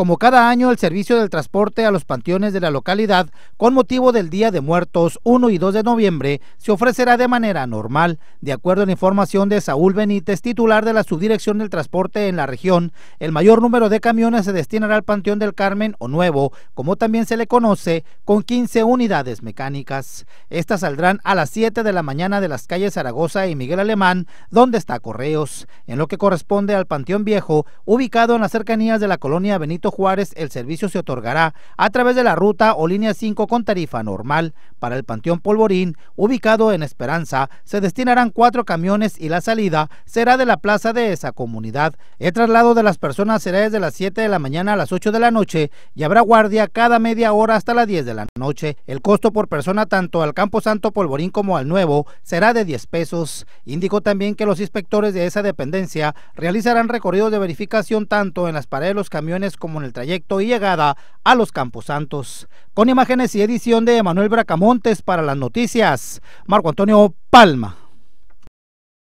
como cada año el servicio del transporte a los panteones de la localidad con motivo del Día de Muertos 1 y 2 de noviembre se ofrecerá de manera normal, de acuerdo a la información de Saúl Benítez, titular de la Subdirección del Transporte en la región. El mayor número de camiones se destinará al Panteón del Carmen o Nuevo, como también se le conoce, con 15 unidades mecánicas. Estas saldrán a las 7 de la mañana de las calles Zaragoza y Miguel Alemán, donde está Correos, en lo que corresponde al Panteón Viejo, ubicado en las cercanías de la colonia Benito Juárez, el servicio se otorgará a través de la ruta o línea 5 con tarifa normal. Para el Panteón Polvorín, ubicado en Esperanza, se destinarán cuatro camiones y la salida será de la plaza de esa comunidad. El traslado de las personas será desde las 7 de la mañana a las 8 de la noche y habrá guardia cada media hora hasta las 10 de la noche. El costo por persona tanto al Campo Santo Polvorín como al Nuevo será de 10 pesos. Indicó también que los inspectores de esa dependencia realizarán recorridos de verificación tanto en las paredes de los camiones como en el trayecto y llegada a los Campos Santos. Con imágenes y edición de Manuel Bracamontes para las noticias, Marco Antonio Palma.